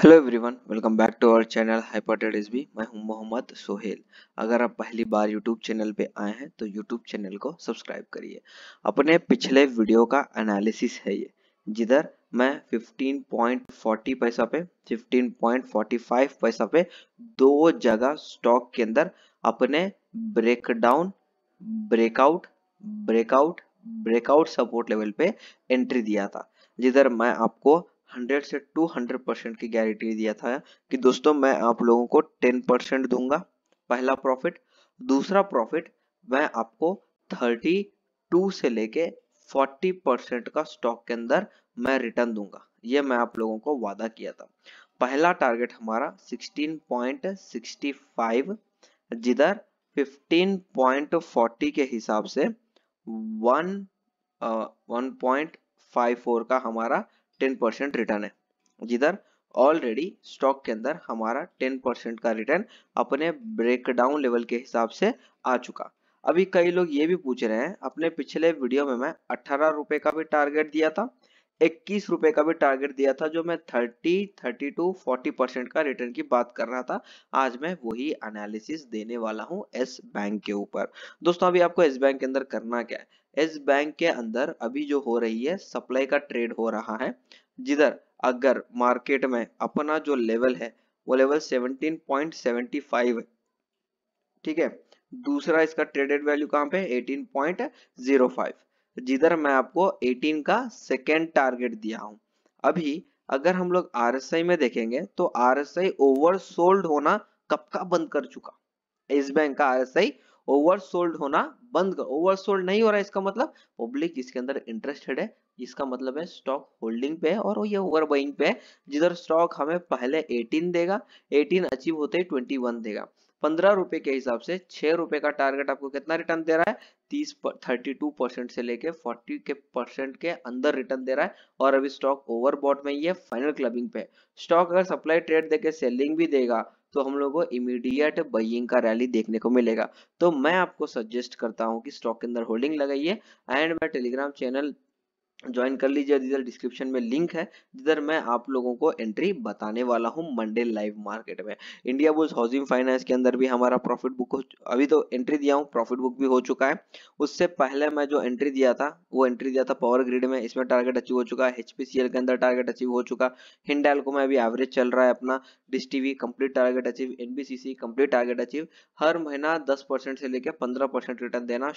hello everyone welcome back to our channel हाइपोटेड S B मैं हूं मोहम्मद सोहेल अगर आप पहली बार यूट्यूब चैनल पे आए हैं तो यूट्यूब चैनल को सब्सक्राइब करिए अपने पिछले वीडियो का एनालिसिस है ये जिधर मैं 15.40 पैसा पे 15.45 पैसा पे दो जगह स्टॉक के अंदर अपने breakdown breakout breakout breakout support level पे एंट्री दिया था जिधर मैं आपको 100 से 200 परसेंट की गारंटी दिया था कि दोस्तों मैं आप लोगों को 10 परसेंट दूंगा पहला प्रॉफिट दूसरा प्रॉफिट मैं आपको 32 से लेके 40 परसेंट का स्टॉक के अंदर मैं रिटर्न दूंगा ये मैं आप लोगों को वादा किया था पहला टारगेट हमारा 16.65 जिधर 15.40 के हिसाब से वन वन पॉइंट का हमारा टेन परसेंट रिटर्न है जिधर ऑलरेडी स्टॉक के अंदर हमारा टेन परसेंट का रिटर्न अपने ब्रेकडाउन लेवल के हिसाब से आ चुका अभी कई लोग ये भी पूछ रहे हैं अपने पिछले वीडियो में मैं अठारह रुपए का भी टारगेट दिया था इक्कीस रुपए का भी टारगेट दिया था जो मैं thirty thirty to forty percent का रिटर्न की बात कर रहा था आज मैं वही एनालिसिस देने वाला हूँ एस बैंक के ऊपर दोस्तों अभी आपको एस बैंक के अंदर करना क्या है एस बैंक के अंदर अभी जो हो रही है सप्लाई का ट्रेड हो रहा है जिधर अगर मार्केट में अपना जो लेवल है वो लेवल सेवनटीन है ठीक है दूसरा इसका ट्रेडेड वैल्यू कहां पे 18.05 जिधर मैं आपको 18 का सेकेंड टारगेट दिया हूं अभी अगर हम लोग आर में देखेंगे तो आर ओवर ओवरसोल्ड होना कब का बंद कर चुका इस बैंक का ओवर ओवरसोल्ड होना बंद कर ओवरसोल्ड नहीं हो रहा इसका मतलब पब्लिक इसके अंदर इंटरेस्टेड है इसका मतलब है स्टॉक होल्डिंग पे है और ये ओवर बाइंग पे है जिधर स्टॉक हमें पहले 18 देगा 18 अचीव होते ही 21 देगा पंद्रह रुपए के हिसाब से छह रुपए का टारगेट आपको कितना रिटर्न दे रहा है तीस थर्टी टू परसेंट से लेके फोर्टी के परसेंट के अंदर रिटर्न दे रहा है और अभी स्टॉक ओवरबॉट में ही है फाइनल क्लबिंग पे स्टॉक अगर सप्लाई ट्रेड देके सेलिंग भी देगा तो हम लोग को इमीडिएट बाइंग का रैली देखने को मिलेगा तो मैं आपको सजेस्ट करता हूँ कि स्टॉक के अंदर होल्डिंग लगाइए एंड मैं टेलीग्राम चैनल ज्वाइन कर लीजिए जिधर डिस्क्रिप्शन में लिंक है जिधर मैं आप लोगों को एंट्री बताने वाला हूँ मंडे लाइव मार्केट में इंडिया बुल्स हाउसिंग फाइनेंस के अंदर भी हमारा प्रॉफिट बुक अभी तो एंट्री दिया हूँ प्रॉफिट बुक भी हो चुका है उससे पहले मैं जो एंट्री दिया था वो एंट्री दिया था पावर ग्रिड में इसमें टारगेट अचीव हो चुका है एचपीसीएल के अंदर टारगेट अचीव हो चुका हिंडालको में अभी एवरेज चल रहा है अपना Dish TV TV complete target achieve NBCC complete target achieve हर महीना दस परसेंट से लेकर पंद्रह परसेंट रिटर्न देना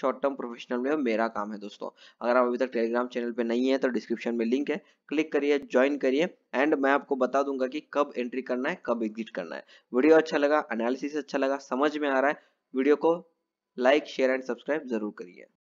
शॉर्ट टर्म प्रोफेशनल में मेरा काम है दोस्तों अगर आप अभी तक टेलीग्राम टेलीग्राम चैनल पे नहीं है तो डिस्क्रिप्शन में लिंक है क्लिक करिए ज्वाइन करिए एंड मैं आपको बता दूंगा कि कब एंट्री करना है कब एग्जिट करना है वीडियो अच्छा लगा एनालिसिस अच्छा लगा समझ में आ रहा है वीडियो को लाइक शेयर एंड सब्सक्राइब जरूर करिए